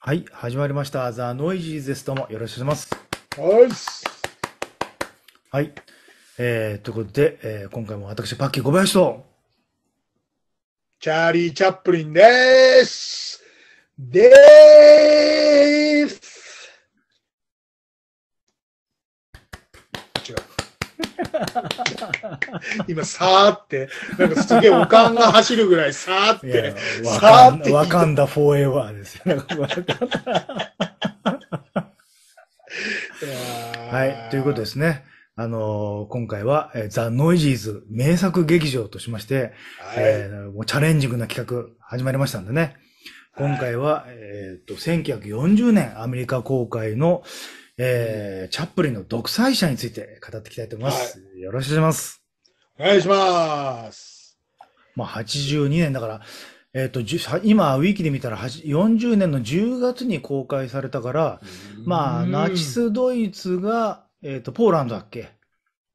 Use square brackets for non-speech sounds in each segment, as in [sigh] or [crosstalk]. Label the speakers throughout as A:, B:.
A: はい、始まりました。ザ・ノイジーズです。どうもよろしくお願いします。はいはい。えー、ということで、えー、今回も私、パッキー小林と、チャーリー・チャップリン
B: です。でーす。[laughs] 今、さーって、なんかすげえおかんが走るぐらい、さーって、さーって。わかんだフォーエバーですよ。[laughs]
A: はい、ということですね。あのー、今回は、えー、ザ・ノイジーズ名作劇場としまして、はい、えー、もうチャレンジングな企画始まりましたんでね。今回は、はい、えっと、1940年アメリカ公開の、えー、チャップリンの独裁者について語っていきたいと思います。はい、よろしくお願いします。お願いします。まあ、82年だから、えっ、ー、と、今、ウィキで見たら、40年の10月に公開されたから、まあ、ナチスドイツが、えっ、ー、と、ポーランドだっけ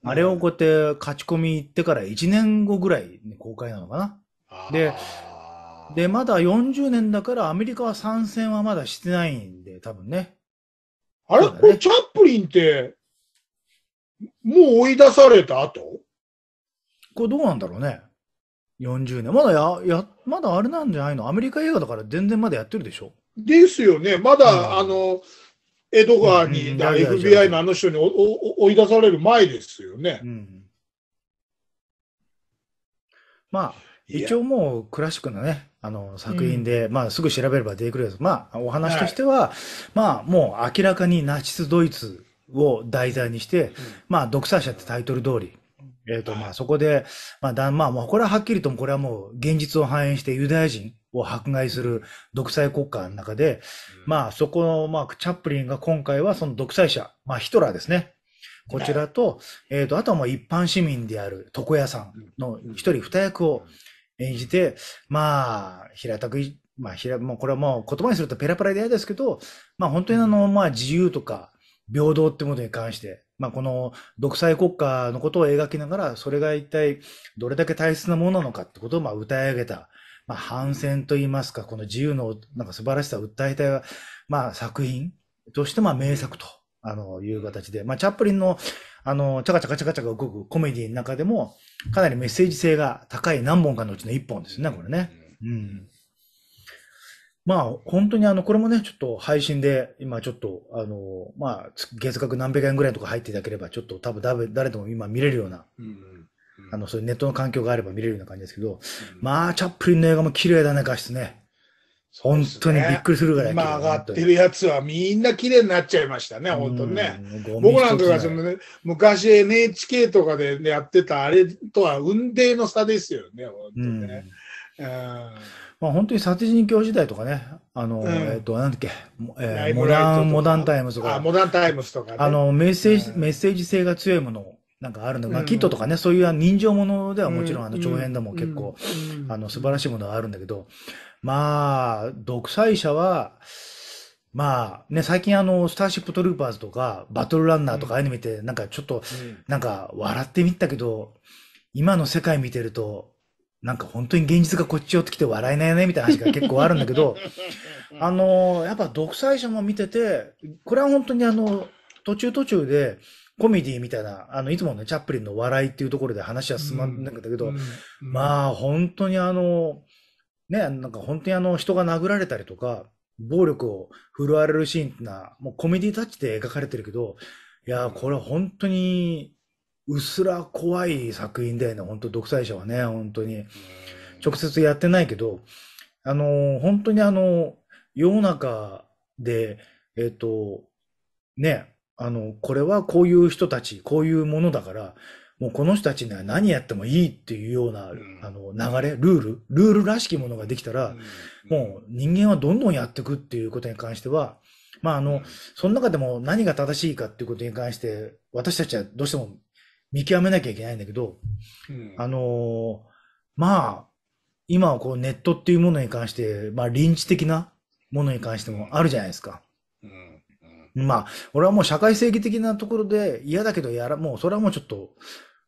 A: あれをこうやって勝ち込み行ってから1年後ぐらいに公開なのかな。で、で、まだ40年だからアメリカは参戦はまだしてないんで、多分ね。あれ、ね、これチャップリンって、もう追い出された後これどうなんだろうね。40年。まだや、や、まだあれなんじゃない
B: のアメリカ映画だから全然まだやってるでしょですよね。まだ、あの、ドガーに FBI のあの人に追い出される前ですよね。うん、
A: まあ、一応もうクラシックのね、あの作品で、うん、まあすぐ調べれば出てくるやつ。まあお話としては、はい、まあもう明らかにナチスドイツを題材にして、うん、まあ独裁者ってタイトル通り、えっ、ー、と、まあ、そこで、まあ、だ、まあ、まあ、これははっきりとも、これはもう、現実を反映してユダヤ人を迫害する独裁国家の中で、まあ、そこの、まあ、チャップリンが今回はその独裁者、まあ、ヒトラーですね。こちらと、えっ、ー、と、あとはもう一般市民である床屋さんの一人二役を、演じて、まあ、平たく、まあ、ひら、もうこれはもう言葉にするとペラペラで嫌ですけど、まあ本当にあの、まあ自由とか、平等ってことに関して、まあ、この独裁国家のことを描きながら、それが一体どれだけ大切なものなのかってことをまあ歌い上げた、まあ、反戦といいますか、この自由のなんか素晴らしさを訴えた、まあ、作品としてまあ名作とあの、いう形で、まあ、チャップリンの、あの、チャカチャカチャカチャカ動くコメディの中でも、かなりメッセージ性が高い何本かのうちの1本ですね、これね。うん。まあ、本当にあの、これもね、ちょっと配信で、今ちょっと、あの、まあ、月額何百円ぐらいとか入っていただければ、ちょっと多分誰でも今見れるような、うん、あの、そういうネットの環境があれば見れるような感じですけど、うん、まあ、チャップリンの映画も綺麗だね、画質ね。
B: 本当にびっくりするぐらい。今上がってるやつはみんな綺麗になっちゃいましたね、本当にね。僕なんかがその、ね、昔 NHK とかでやってたあれとは運命の差ですよね、本
A: 当ね。まあ、本当に殺人教時代とかね、あの、うん、えっ、ー、と、なんだっけ、
B: えー、モダン、モ
A: ダンタイムズとか。あ、
B: モダンタイムズとか、ね、あ
A: の、メッセージ、うん、メッセージ性が強いものなんかあるのが、けど。キットとかね、そういう人情ものではもちろん、あの、長編でも結構、あの、素晴らしいものがあるんだけど、まあ、独裁者は、まあね、最近あの、スターシップトルーパーズとか、バトルランナーとかああいうの見て、なんかちょっと、なんか笑ってみたけど、今の世界見てると、なんか本当に現実がこっち寄ってきて笑えないよね、みたいな話が結構あるんだけど、[laughs] あのやっぱ独裁者も見てて、これは本当にあの、途中途中で、コメディみたいな、あの、いつものチャップリンの笑いっていうところで話は進まなんだけど、まあ、本当にあの、ね、なんか本当にあの人が殴られたりとか、暴力を振るわれるシーンってのは、もうコメディタッチで描かれてるけど、いやこれは本当に、うっすら怖い作品だよね、本当独裁者はね、本当に。直接やってないけど、あの、本当にあの、世の中で、えっと、ね、あの、これはこういう人たち、こういうものだから、もうこの人たちには何やってもいいっていうような、うん、あの、流れ、ルール、ルールらしきものができたら、うん、もう人間はどんどんやっていくっていうことに関しては、まああの、その中でも何が正しいかっていうことに関して、私たちはどうしても見極めなきゃいけないんだけど、うん、あのまあ、今はこうネットっていうものに関して、まあ臨時的なものに関してもあるじゃないですか。うん、うん、まあ、俺はもう社会正義的なところで嫌だけどやら、もうそれはもうちょっと、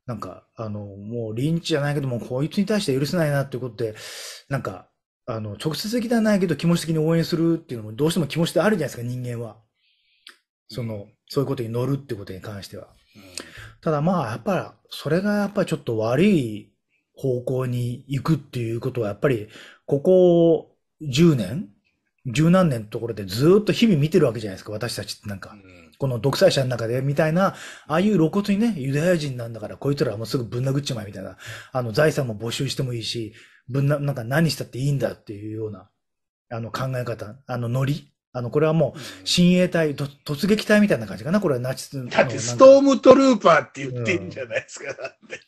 A: なんか、あの、もうリンチじゃないけども、こいつに対して許せないなっていうことで、なんか、あの、直接的ではないけど、気持ち的に応援するっていうのも、どうしても気持ちであるじゃないですか、人間は。その、そういうことに乗るってことに関しては。うん、ただまあ、やっぱり、それがやっぱりちょっと悪い方向に行くっていうことは、やっぱり、ここ10年十何年のところでずっと日々見てるわけじゃないですか、私たちってなんか。この独裁者の中で、みたいな、ああいう露骨にね、ユダヤ人なんだから、こいつらはもうすぐぶん殴っちまえ、みたいな。あの、財産も募集してもいいし、ぶんな、なんか何したっていいんだっていうような、あの考え方、あのノリ。あの、これはもう、親衛隊、突撃隊みたいな感じかな、これはナチスの。だって、ストームトルーパ
B: ーって言ってんじゃないですか、うん、だって。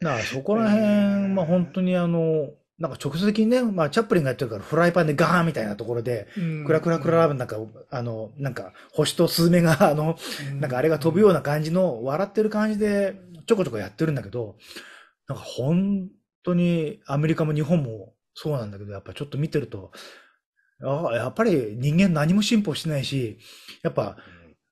A: なあ、そこら辺、まあ本当にあの、なんか直接的にね、まあ、チャップリンがやってるから、フライパンでガーンみたいなところで、クラクラクララブなんか、あの、なんか、星とスズメが、[laughs] あの、なんかあれが飛ぶような感じの、笑ってる感じで、ちょこちょこやってるんだけど、なんか本当にアメリカも日本もそうなんだけど、やっぱちょっと見てると、あやっぱり人間何も進歩してないし、やっぱ、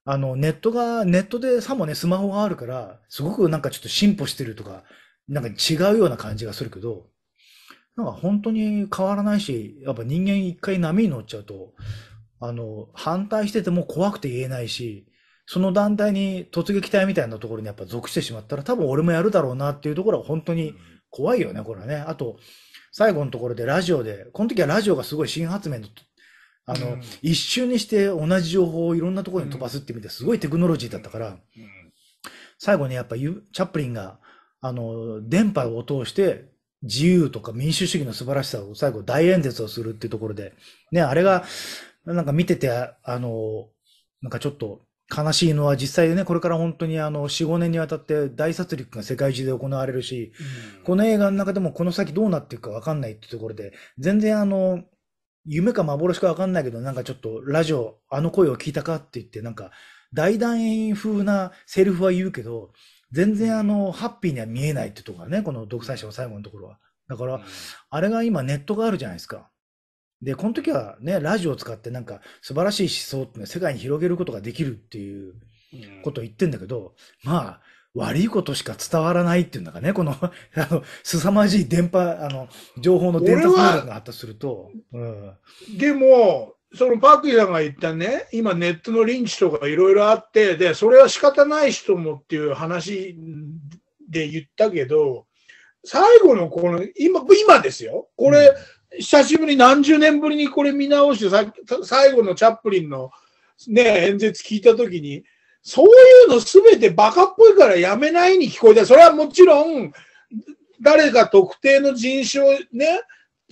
A: あの、ネットが、ネットでさもね、スマホがあるから、すごくなんかちょっと進歩してるとか、なんか違うような感じがするけど、なんか本当に変わらないし、やっぱ人間一回波に乗っちゃうと、あの、反対してても怖くて言えないし、その団体に突撃隊みたいなところにやっぱ属してしまったら多分俺もやるだろうなっていうところは本当に怖いよね、これはね。あと、最後のところでラジオで、この時はラジオがすごい新発明の、あの、うん、一瞬にして同じ情報をいろんなところに飛ばすって意味ですごいテクノロジーだったから、最後にやっぱチャップリンが、あの、電波を通して自由とか民主主義の素晴らしさを最後大演説をするっていうところで、ね、あれが、なんか見てて、あの、なんかちょっと悲しいのは実際ね、これから本当にあの、4、5年にわたって大殺戮が世界中で行われるし、うん、この映画の中でもこの先どうなっていくかわかんないっていうところで、全然あの、夢か幻かわかんないけど、なんかちょっとラジオ、あの声を聞いたかって言って、なんか、大団円風なセリフは言うけど、全然あの、ハッピーには見えないってところがね、この独裁者の最後のところは。だから、うん、あれが今ネットがあるじゃないですか。で、この時はね、ラジオを使ってなんか素晴らしい思想っていうの世界に広げることができるっていうことを言ってんだけど、うん、まあ、悪いことしか伝わらないっていうんだかね、この、[laughs] あの、凄まじい電波、あの、情報の伝達能力が発達すると。うん、
B: でも、そのパークイさんが言ったね、今ネットのリンチとかいろいろあって、で、それは仕方ない人もっていう話で言ったけど、最後のこの、今、今ですよ。これ、うん、久しぶり、何十年ぶりにこれ見直してさ、最後のチャップリンのね、演説聞いたときに、そういうのすべてバカっぽいからやめないに聞こえた。それはもちろん、誰か特定の人種をね、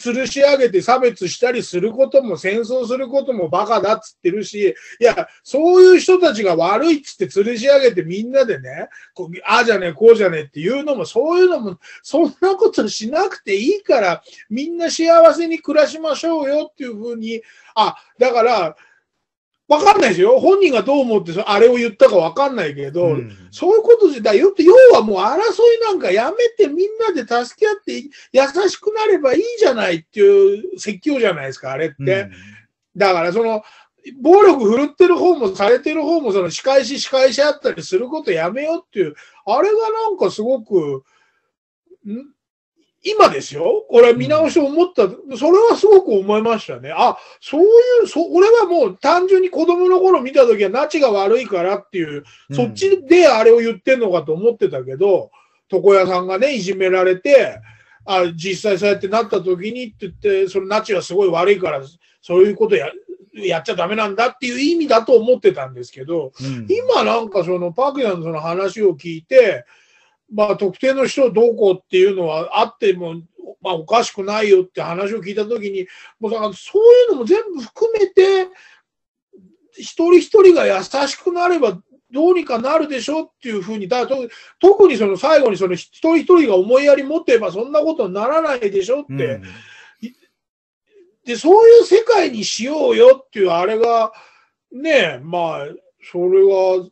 B: 吊るし上げて差別したりすることも戦争することもバカだっつってるし、いや、そういう人たちが悪いっつって吊るし上げてみんなでね、こうああじゃねえ、こうじゃねえっていうのも、そういうのも、そんなことしなくていいから、みんな幸せに暮らしましょうよっていうふうに、あ、だから、わかんないですよ。本人がどう思って、あれを言ったかわかんないけど、うん、そういうこと自体、要はもう争いなんかやめてみんなで助け合って優しくなればいいじゃないっていう説教じゃないですか、あれって。うん、だからその、暴力振るってる方もされてる方もその仕返し仕返しあったりすることやめようっていう、あれがなんかすごく、今ですよ俺見直しを思った、うん、それはすごく思いましたね。あ、そういう、そ俺はもう単純に子供の頃見た時は、ナチが悪いからっていう、そっちであれを言ってんのかと思ってたけど、床屋さんがね、いじめられて、あ実際そうやってなった時にって言って、そのナチはすごい悪いから、そういうことややっちゃダメなんだっていう意味だと思ってたんですけど、うん、今なんかそのパクヤンのその話を聞いて、まあ、特定の人をどうこうっていうのはあっても、まあ、おかしくないよって話を聞いたときに、もうだからそういうのも全部含めて、一人一人が優しくなればどうにかなるでしょっていうふうに、だ特にその最後にその一人一人が思いやり持ってればそんなことにならないでしょって、うん、で、そういう世界にしようよっていうあれが、ねえ、まあ、それは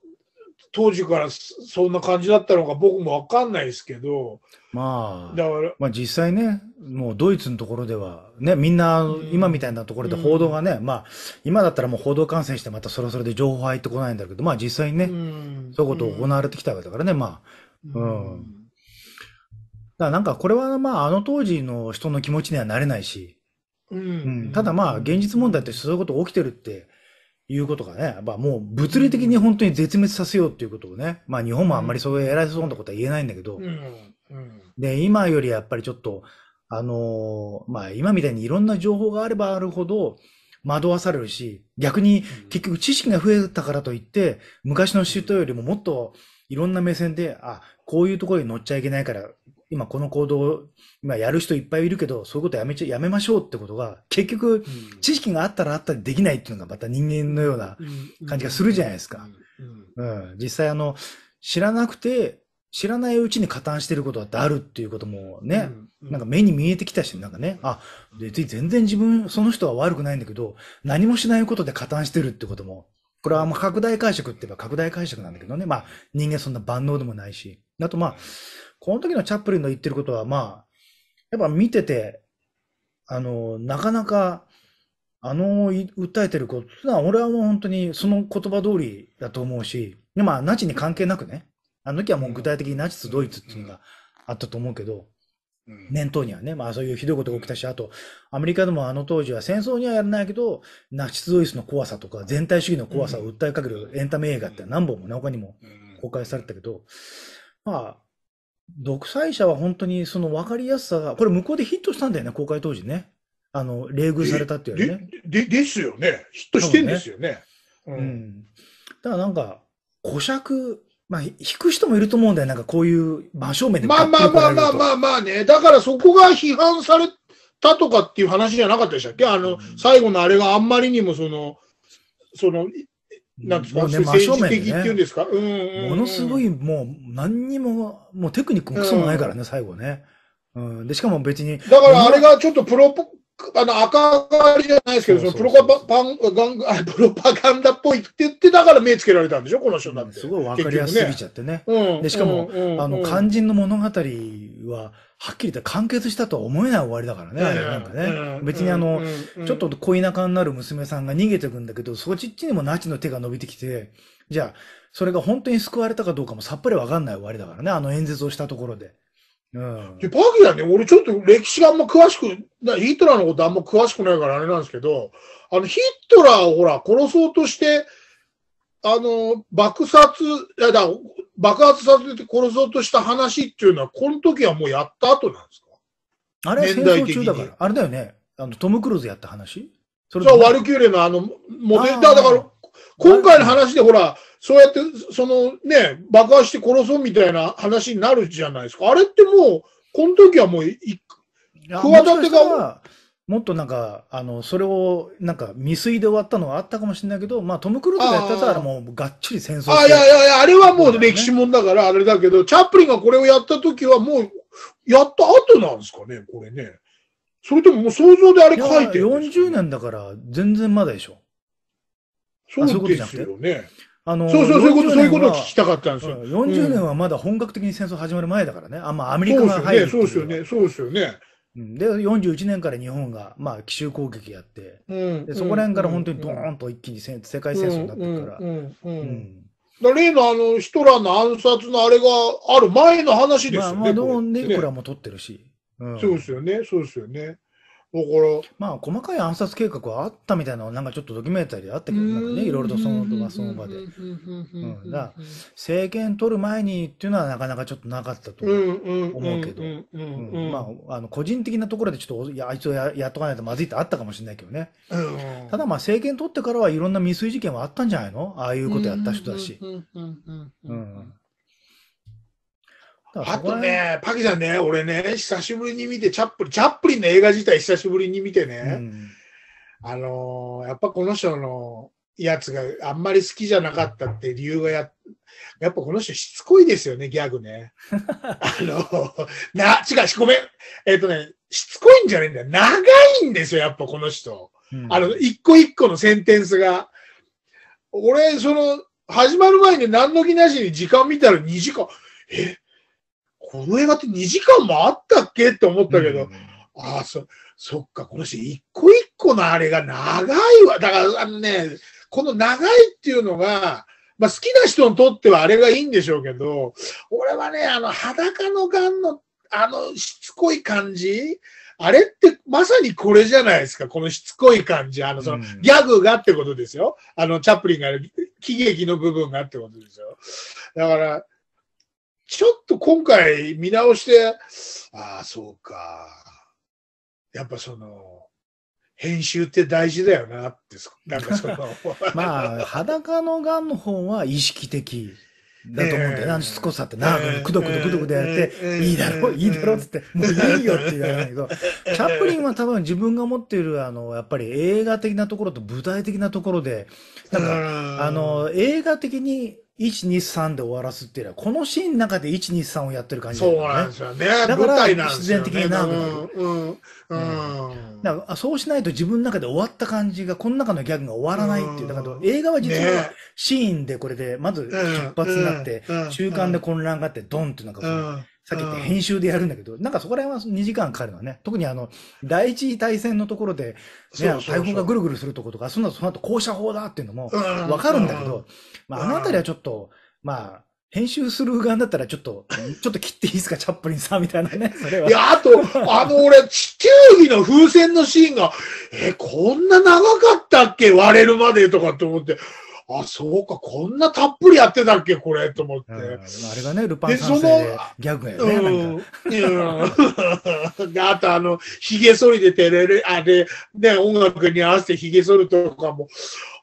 B: 当時からそんな感じだったのか僕も分かんないですけど、
A: まあ、だからまあ実際ね、もうドイツのところでは、ね、みんな今みたいなところで報道がね、うん、まあ今だったらもう報道感染してまたそろそろで情報入ってこないんだけど、まあ実際にね、うん、そういうこと行われてきたわけだからね、まあ。うん、だからなんかこれはまああの当時の人の気持ちにはなれないし、うん、うん、ただまあ現実問題ってそういうこと起きてるっていうことがね、まあもう物理的に本当に絶滅させようっていうことをね、まあ日本もあんまりそういう偉そうなことは言えないんだけど、うんうん、で、今よりやっぱりちょっと、あのー、まあ今みたいにいろんな情報があればあるほど惑わされるし、逆に結局知識が増えたからといって、昔の人よりももっといろんな目線で、あ、こういうところに乗っちゃいけないから、今この行動を、今やる人いっぱいいるけど、そういうことやめちゃ、やめましょうってことが、結局、知識があったらあったりできないっていうのがまた人間のような感じがするじゃないですか。うん。実際あの、知らなくて、知らないうちに加担してることだってあるっていうこともね、なんか目に見えてきたし、なんかね、あ、別に全然自分、その人は悪くないんだけど、何もしないことで加担してるってことも、これはまあ拡大解釈って言えば拡大解釈なんだけどね、まあ人間そんな万能でもないし、あとまあ、この時のチャップリンの言ってることは、まあ、やっぱ見てて、あの、なかなか、あの、訴えてることは、俺はもう本当にその言葉通りだと思うし、でまあ、ナチに関係なくね、あの時はもう具体的にナチス・ドイツっていうのがあったと思うけど、念頭にはね、まあそういうひどいことが起きたし、あと、アメリカでもあの当時は戦争にはやらないけど、ナチス・ドイツの怖さとか、全体主義の怖さを訴えかけるエンタメ映画って何本もね、他にも公開されたけど、まあ、独裁者は本当にその分かりやすさが、これ向こうでヒットしたんだよね、公開当時ね。あの、冷遇されたっていうね。
B: で、でですよね。ヒットしてんですよね。
A: うん、だからなん
B: か、古尺、まあ、引く人もいると思うんだよ。なんかこういう真正面でまあまあまあまあまあまあね。だからそこが批判されたとかっていう話じゃなかったでしたっけあの、最後のあれがあんまりにもその、その、なんですか、ね、政治的っていうんで
A: すか、うんうんうん、ものすごいもう何にも、もうテクニックもクソもないからね、うん、最後ね。うん。で、しかも別に。だからあれ
B: がちょっとプロポ、あの、赤狩りじゃないですけど、そのプロパンガン、プロパガンダっぽいって言って、だから目つけられたんでしょこの人なんて。すごいわかりやすすぎちゃってね。ねで、しかも、うんうんうん、あの、肝
A: 心の物語は、はっきり言って完結したとは思えない終わりだからね、なんかね。別にあの、ちょっと恋仲になる娘さんが逃げてくんだけど、そっちっちにもナチの手が伸びてきて、じゃあ、それが本当に救われたかどうかもさっぱりわかんない終わりだからね、あの演説をしたところで。
B: うん、でバギーはね、俺ちょっと歴史があんま詳しく、ヒトラーのことあんま詳しくないからあれなんですけど、あのヒトラーをほら、殺そうとして、あの、爆殺、いやだ、爆発させて殺そうとした話っていうのは、この時はもうやった後なんです
A: かあれは戦争中だから。
B: あれだよね。あの、トム・クルーズやった話それはワルキューレのあの、モデルだ、から、今回の話でほら、そうやって、そのね、爆破して殺そうみたいな話になるじゃないですか。あれってもう、この時はもう、企てが。
A: もっとなんか、あの、それを、なんか、未遂で終わったのはあったかもしれないけど、まあ、トム・クルーズがやったら、もう、がっちり
B: 戦争してあ、いやいやいや、あれはもう歴史もんだから、あれだけど、チャップリンがこれをやった時は、もう、やった後なんですかね、これね。それとももう想像であれ書いてるんです、
A: ね、40年だから、全然まだでしょ。そうですよね。あのそうそう、そういうこと、そういうことを聞きたかったんですよ。40年はまだ本格的に戦争始まる前だからね。あんまあ、アメリカが入る、ね、そうですよね、そうですよね。で、41年から日本が、まあ、奇襲攻撃やって、でそこら辺から本当にドーンと一気に世界戦争になってるか
B: ら。例のあのヒトラーの暗殺のあれがある前の話ですよね。まあ、まあ、こクは
A: もう取ってるし。そうですよ
B: ね、そうですよね。だか
A: ら、まあ、細かい暗殺計画はあったみたいなのは、なんかちょっとドキュメンタリーあったけど、なんかね、いろいろとその場その場で。う
B: ん。
A: だから、政権取る前にっていうのはなかなかちょっとなかったと思うけど、まあ、あの、個人的なところでちょっと、いや、あいつをややっとかないとまずいってあったかもしれないけどね。うん、ただ、まあ、政権取ってからはいろんな未遂事件はあったんじゃないのああいうことやった人だし。
B: うん。あとね、パキさんね、俺ね、久しぶりに見て、チャップリン、チャップリンの映画自体久しぶりに見てね、うん、あのー、やっぱこの人のやつがあんまり好きじゃなかったって理由がや、やっぱこの人しつこいですよね、ギャグね。[laughs] あのー、な、違う、ごめん。えっ、ー、とね、しつこいんじゃねえんだよ。長いんですよ、やっぱこの人。うん、あの、一個一個のセンテンスが。俺、その、始まる前に何の気なしに時間見たら2時間、えこの映画って2時間もあったっけって思ったけど、うん、ああ、そ、そっか、この人一個一個のあれが長いわ。だから、あのね、この長いっていうのが、まあ好きな人にとってはあれがいいんでしょうけど、俺はね、あの裸のガンのあのしつこい感じ、あれってまさにこれじゃないですか、このしつこい感じ、あのそのギャグがってことですよ、あのチャップリンが喜劇の部分がってことですよ。だから、ちょっと今回見直して、ああ、そうか。やっぱその、編集って大事だよなって、なんかその。[laughs] まあ、裸のガンの本は意
A: 識的。だと思うんだよ。な。しつこさってな、くどくどくどくでやって、いいだろ、う、いいだろっ言って、[laughs] もういいよって言わないけど、チャップリンは多分自分が持っている、あの、やっぱり映画的なところと舞台的なところで、なんか、あの、映画的に123で終わらすっていうのは、このシーンの中で123をやってる感じ、ね、そうなんですよね。だから、必然的になる。うん。うん。うん、だからそうしないと自分の中で終わった感じが、この中のギャグが終わらないっていう。だから映画は実はシーンでこれで、まず出発になって、中間で混乱があって、ドンってなんかこう、さっき言って編集でやるんだけど、なんかそこら辺は2時間かかるのはね。特にあの、第一次大戦のところで、ね、ゃあ台本がぐるぐるするとことか、そんなその後降車砲だっていうのもわかるんだけど、まあ、あのあたりはちょっと、まあ、編集する側だったらちょっと、ちょっと切っていいですか、チャップリンさんみた
B: いなね。[laughs] それは。いや、あと、[laughs] あの俺、地球儀の風船のシーンが、え、こんな長かったっけ割れるまでとかって思って。あ、そうか、こんなたっぷりやってたっけ、これ、と思って。あれがね、ルパン三世でギャグやね。うん。で、[laughs] あと、あの、髭剃りで照れる、あれ、ね、音楽に合わせて髭剃るとかも、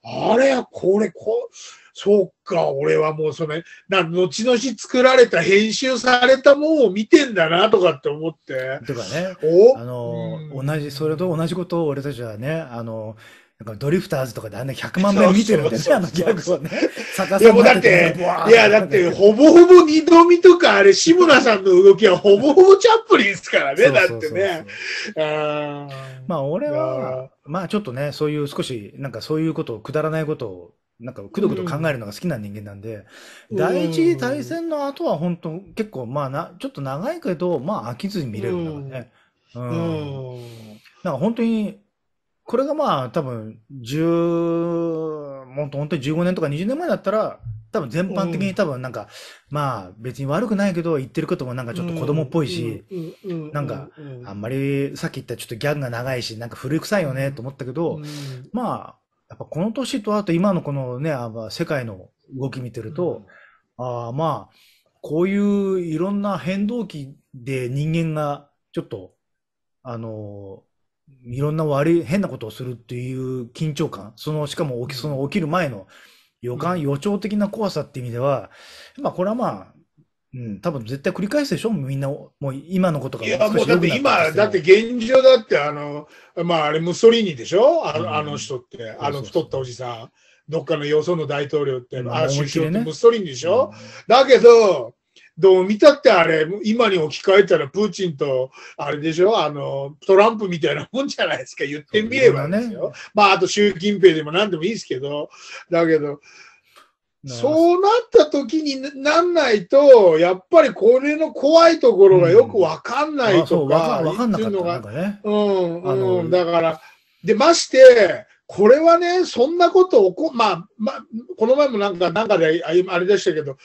B: あれ、これ、こそうか、俺はもうそれ、な、後々作られた、編集されたもんを見てんだな、とかって思って。とかね。
A: おあの、うん、同じ、それと同じことを俺たちはね、あの、なんかドリフターズとかであんな100万遍見てるんですよ、あのギャグをね。
B: 逆さまだって、いや、だって、ほぼほぼ二度見とか、あれ、志村さんの動きはほぼほぼチャップリンですからね、だってね。まあ、俺は、まあ
A: ちょっとね、そういう少し、なんかそういうことを、くだらないことを、なんかくどくど考えるのが好きな人間なんで、
B: うん、第一次
A: 大戦の後は本当結構まあな、ちょっと長いけど、まあ飽きずに見れるんだからね。うん。うん、なんか本当にこれがまあ、多分10、もっと本当に15年とか20年前だったら、多分全般的に多分なんか、うん、まあ別に悪くないけど言ってることもなんかちょっと子供っぽいし、なんかあんまりさっき言ったちょっとギャグが長いし、なんか古臭いよねと思ったけど、うん、まあ、やっぱこの年とあと今のこのね、あ世界の動き見てると、ああまあ、こういういろんな変動期で人間がちょっと、あのいろんな悪い、変なことをするっていう緊張感、その、しかも起き、その起きる前の予感、予兆的な怖さっていう意味では、まあこれはまあ、うん、多分絶対繰り返すでしょみんな、もう今のことが。いや、もうだって今、だって
B: 現状だって、あの、まああれ、ムッソリーニでしょあのうん、あの人って、あの太ったおじさん。どっかのよその大統領って、ああ、首相ってムッソリーニでしょ、うん、だけど、どう見たってあれ、今に置き換えたらプーチンと、あれでしょ、あの、トランプみたいなもんじゃないですか、言ってみればですよ。ね、まあ、あと習近平でも何でもいいですけど、だけど、そうなった時になんないと、やっぱりこれの怖いところがよくわかんないとか、わ、うかんないっていうのが、うん、うん、あのだから、で、まして、これはね、そんなこと起こ、まあ、まあ、この前もなんか、なんかであれでしたけど、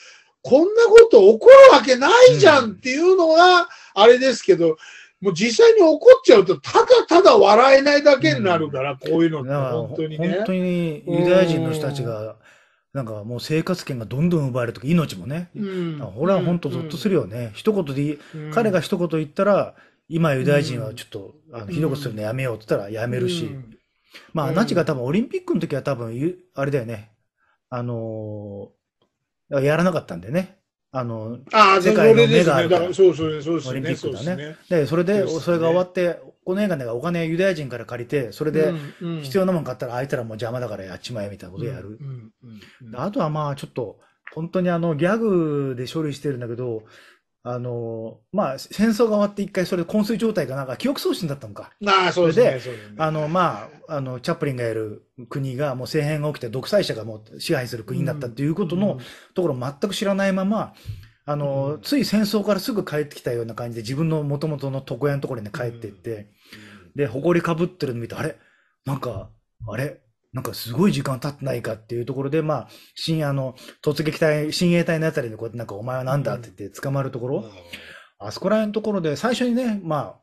B: こんなこと起こるわけないじゃんっていうのが、あれですけど、もう実際に起こっちゃうと、ただただ笑えないだけになるから、
A: こういうのって本当にね。本当にユダヤ人の人たちが、なんかもう生活権がどんどん奪われると命もね。俺は本当ゾッとするよね。一言で、いい。彼が一言言ったら、今ユダヤ人はちょっと、あのひどくするのやめようって言ったらやめるし。まあ、ナチが多分オリンピックの時は多分、あれだよね。あのーやらなかったんでね。あの、あ世界の目があるそ
B: うそうそうオリンピックだね。で、それで、それが終わっ
A: て、この映画でお金ユダヤ人から借りて、それで必要なもん買ったら、あいたらもう邪魔だからやっちまえみたいなことやる。あとはまあ、ちょっと、本当にあの、ギャグで処理してるんだけど、あの、まあ、戦争が終わって一回それ昏睡状態かなんか記憶喪失だったのか。ああ、そうですね。れで、あの、まあ、あの、チャップリンがやる国がもう政変が起きて独裁者がもう支配する国になったっていうことのところ全く知らないまま、あの、つい戦争からすぐ帰ってきたような感じで自分の元々の床屋のところに帰っていって、うん、で、埃かぶってるの見て、あれなんか、あれなんかすごい時間経ってないかっていうところで、まあ、深夜の突撃隊、親衛隊のあたりでこうやってなんかお前はなんだって言って捕まるところ、うん、あそこら辺のところで最初にね、まあ、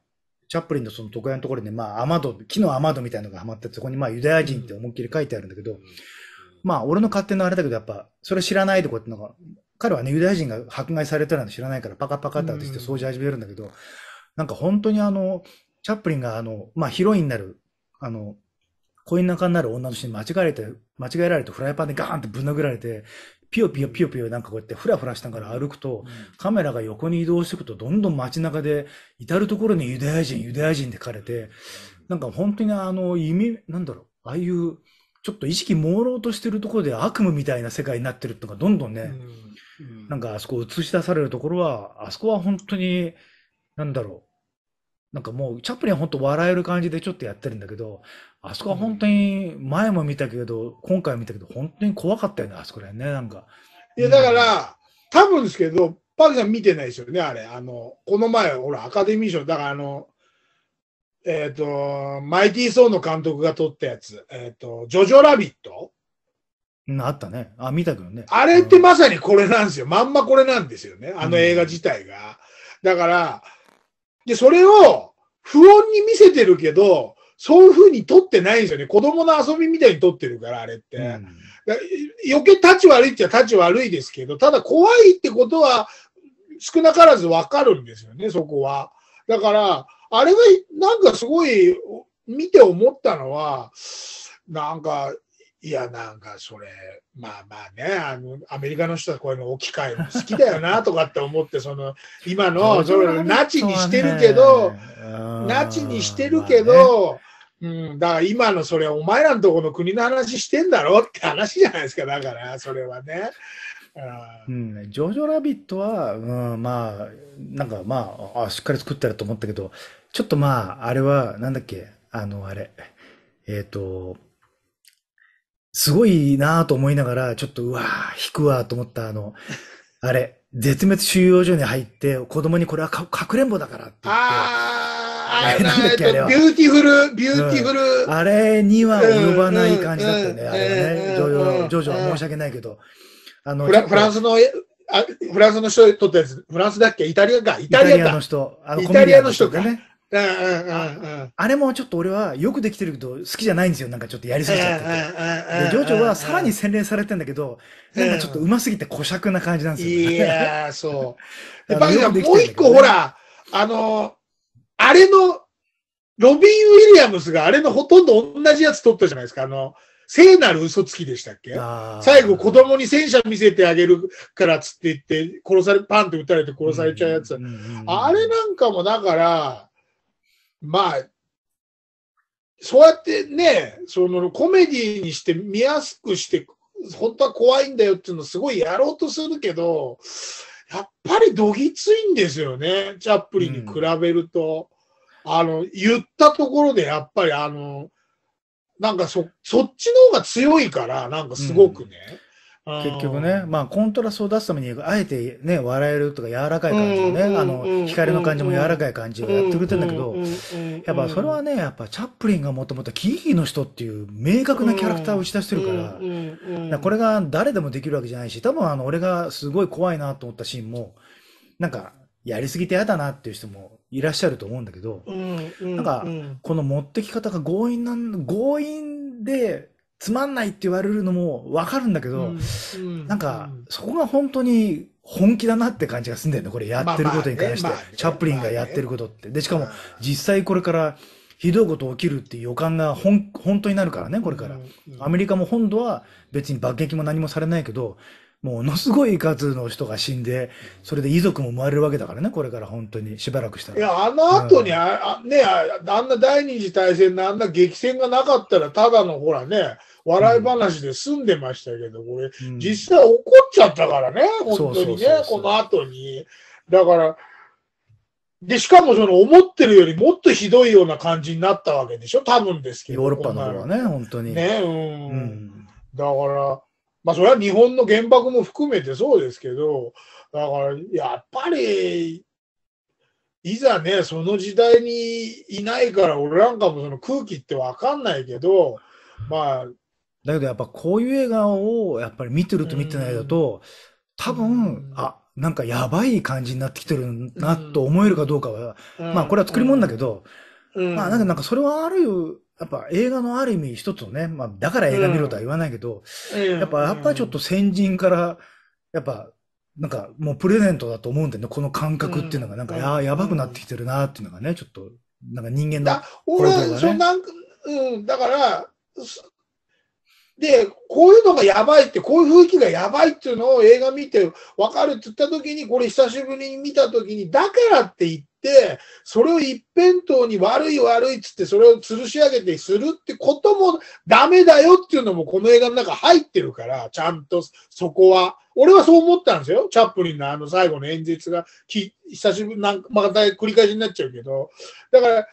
A: チャップリンのその床屋のところに、まあ、雨戸、木の雨戸みたいなのがはまって、そこにまあ、ユダヤ人って思いっきり書いてあるんだけど、うん、まあ、俺の勝手なあれだけど、やっぱ、それ知らないでこうやってなんか、彼はね、ユダヤ人が迫害されたら、知らないから、パカパカって私って掃除始めるんだけど、うん、なんか本当にあの、チャップリンがあの、まあ、ヒロインになる、あの、恋仲になる女の人に間違えて、間違えられてフライパンでガーンってぶん殴られて、ピヨピヨピヨピヨなんかこうやってフラフラしながら歩くと、カメラが横に移動していくと、どんどん街中で、至るところにユダヤ人、ユダヤ人って書かれて、なんか本当にあの、意味、なんだろう、ああいう、ちょっと意識朦朧としてるところで悪夢みたいな世界になってるとか、どんどんね、なんかあそこ映し出されるところは、あそこは本当に、なんだろなんかもう、チャップリンは本当笑える感じでちょっとやってるんだけど、あそこは本当に、前も見たけど、今回見たけど、本当に怖かったよね、あそこら辺ね、なんか。
B: いや、だから、多分ですけど、パーさん見てないですよね、あれ。あの、この前、ほら、アカデミー賞、だからあの、えっ、ー、と、マイティー・ソーの監督が撮ったやつ、えっ、ー、と、ジョジョ・ラビットあったね。あ、見たけどね。あれってまさにこれなんですよ。まんまこれなんですよね。あの映画自体が。うん、だから、で、それを不穏に見せてるけど、そういうふうに撮ってないんですよね。子供の遊びみたいに撮ってるから、あれって。うん、余計立ち悪いっちゃ立ち悪いですけど、ただ怖いってことは少なからずわかるんですよね、そこは。だから、あれがなんかすごい見て思ったのは、なんかいや、なんかそれ、まあまあね、あの、アメリカの人はこういうの置き換えも好きだよな、とかって思って、その、今の、[laughs] それ、ナチにしてるけど、ナチにしてるけど、うん、だから今のそれ、お前らのとこの国の話してんだろって話じゃないですか、だから、それはね。
A: うん、ジョジョラビットは、うん、まあ、なんかまあ、あ、しっかり作ってると思ったけど、ちょっとまあ、あれは、なんだっけ、あの、あれ、えっ、ー、と、すごいなぁと思いながら、ちょっと、うわぁ、引くわと思ったあの、あれ、絶滅収容所に入って、子供にこれはかかくれんぼだからって言って。
B: あれなんだっけ、あれは。ビューティフル、ビューティフル。うん、あ
A: れには及ばない感じだっ
B: たね、うんうん、あれね。ジョジョ、ジョジョは申し訳ないけど。あの、フラフランスの、あフランスの人にとったやつ、フランスだっけイタリアか。イタリアの人。イタリアの人か。ね。
A: うんうんうんうん。あれもちょっと俺はよくできてるけど好きじゃないんですよ。なんかちょっとやりすぎちゃってて。で、ジョはさらに洗練されてんだけど、なんかちょっと上手すぎて
B: 小尺な感じなんですよ。いやー、そう。[laughs] バカもう一個ほら、あの、あれの、ロビン・ウィリアムスがあれのほとんど同じやつ撮ったじゃないですか。あの、聖なる嘘つきでしたっけ最後子供に戦車見せてあげるからつって言って、殺され、パンって撃たれて殺されちゃうやつ。あれなんかもだから、まあ、そうやってね、そのコメディにして見やすくして、本当は怖いんだよっていうのをすごいやろうとするけど、やっぱりどぎついんですよね、チャップリンに比べると。うん、あの、言ったところでやっぱりあの、なんかそ、そっちの方が強いから、なんかすごくね。うん
A: 結局ね、まあコントラストを出すために、あえてね、笑えるとか柔らかい感じのね、あの、光の感じも柔らかい感じをやってくれてんだけど、やっぱそれはね、やっぱチャップリンがもともとキーヒーの人っていう明確なキャラクターを打ち出してるから、からこれが誰でもできるわけじゃないし、多分あの、俺がすごい怖いなと思ったシーンも、なんか、やりすぎて嫌だなっていう人もいらっしゃると思うんだけど、なんか、この持ってき方が強引なん、強引で、つまんないって言われるのもわかるんだけど、うん、なんか、そこが本当に本気だなって感じがすんだよね。これやってることに関して、チャップリンがやってることって。で、しかも、実際これからひどいこと起きるっていう予感が本当になるからね、これから。アメリカも本土は別に爆撃も何もされないけど、ものすごい数の人が死んで、それで遺族も生まれるわけだからね、これから本当にしばらくしたら。
B: いや、あの後にあ、うん、ねあ、あんな第二次大戦のあんな激戦がなかったら、ただのほらね、笑い話で済んでましたけど、うん、これ、実際怒っちゃったからね、うん、本当にね、この後に。だから、で、しかもその思ってるよりもっとひどいような感じになったわけでしょ、多分ですけど。ヨーロッパの方はね、本当に。ね、うん。だから、まあ、それは日本の原爆も含めてそうですけど、だからやっぱり、いざね、その時代にいないから、俺なんかもその空気って分かんないけど、まあ。
A: だけどやっぱこういう映画をやっぱり見てると見てないだと、多分、あ、なんかやばい感じになってきてるなと思えるかどうかは、まあこれは作り物だけど、うん、まあ、なんか、なんかそれはあるよ、やっぱ映画のある意味一つのね、まあ、だから映画見ろとは言わないけど、うん、やっぱ、やっぱちょっと先人から、やっぱ、なんかもうプレゼントだと思うんだよね、この感覚っていうのが、なんか、や、やばくなってきてる
B: なっていうのがね、ちょっと、なんか人間だ。だ俺ね、そんな、うん、だから、で、こういうのがやばいって、こういう雰囲気がやばいっていうのを映画見て分かるって言った時に、これ久しぶりに見た時に、だからって言っ、それを一辺倒に悪い悪いっつって、それを吊るし上げてするってこともダメだよっていうのもこの映画の中入ってるから、ちゃんとそこは。俺はそう思ったんですよ。チャップリンのあの最後の演説が、き久しぶり、なんかまた繰り返しになっちゃうけど。だから、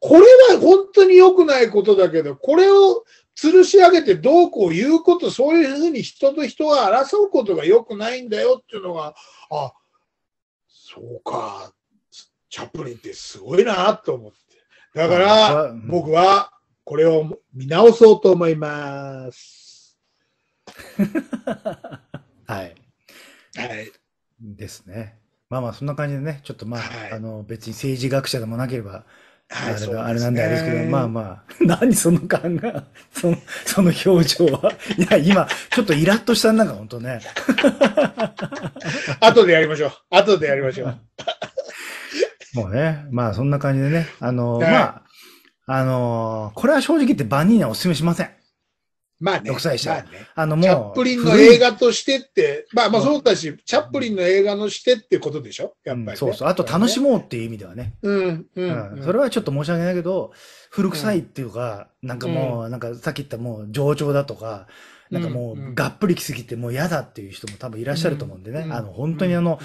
B: これは本当に良くないことだけど、これを吊るし上げてどうこう言うこと、そういうふうに人と人が争うことが良くないんだよっていうのが、あ、そうか、チャップリンってすごいなと思って。だから、僕はこれを見直そうと思います。[laughs] はい。はい。
A: ですね。まあまあ、そんな感じでね、ちょっとまあ、はい、あの、別に政治学者でもなければ、
B: あれ、あれなんであれですけど、まあまあ、
A: [laughs] 何その感が、[laughs] その、その表情は。いや、今、ちょっとイラッとしたんなんか、本当ね。
B: 後でやりましょう。後でやりましょう。
A: もうね、まあそんな感じでね、あの、まあ、あのこれは正直言って万人にはお勧めしません。まあね。独裁者。まあね、あのもう。チャップリンの映画
B: としてって、まあ
A: まあそうだし、
B: チャップリンの映画のしてってことでしょやっぱり、ねそうそう。あと楽しもうっ
A: ていう意味ではね。
B: うん、うん、
A: それはちょっと申し訳ないけど、古臭いっていうか、なんかもう、なんかさっき言ったもう上調だとか、なんかもうがっぷりきすぎてもう嫌だっていう人も多分いらっしゃると思うんでね。あの、本当にあの、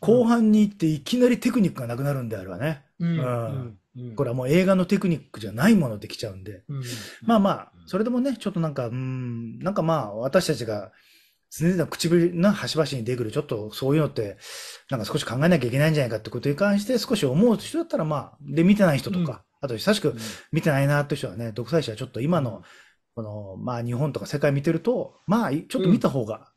A: 後半に行っていきなりテクニックがなくなるんであればね。うん。うんこれはもう映画のテクニックじゃないものできちゃうんで、うん、まあまあ、それでもね、ちょっとなんか、うん、なんかまあ、私たちが常々唇な端々に出てくる、ちょっとそういうのって、なんか少し考えなきゃいけないんじゃないかってことに関して少し思う人だったらまあ、で、見てない人とか、うん、あと久しく見てないなって人はね、独裁者はちょっと今の、この、まあ日本とか世界見てると、まあ、ちょっと見た方が、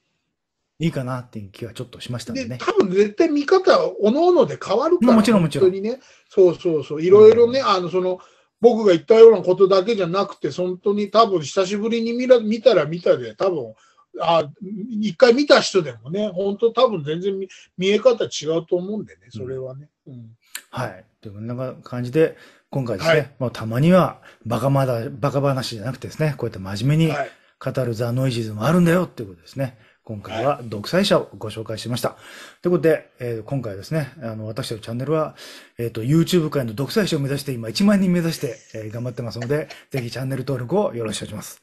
A: いいかなっていう気はちょっとしましたね。で、
B: 多分絶対見方は各々で変わるから、もちろんもちろん。本当にね、そうそうそう、いろいろね、うん、あの、その、僕が言ったようなことだけじゃなくて、本当に多分久しぶりに見ら見たら見たで、多分、あ一回見た人でもね、本当多分全然見見え方違うと思うんでね、それはね。うん、うん、はい。
A: というな感じで、今回ですね、はい、もうたまにはバカまだ、バカ話じゃなくてですね、こうやって真面目に語るザ・ノイジーズもあるんだよっていうことですね。今回は独裁者をご紹介しました。ということで、えー、今回ですね、あの、私たちチャンネルは、えっ、ー、と、YouTube 界の独裁者を目指して今1万人目指して、えー、頑張ってますので、ぜひチャンネル登録をよろしくお願いします。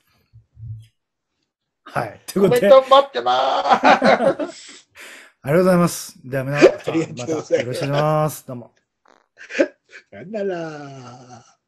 A: はい。ということで。コメン
B: ト待ってます
A: [laughs] ありがとうございます。では皆さん、またよろしくお願いします。どうも。
B: さよなら。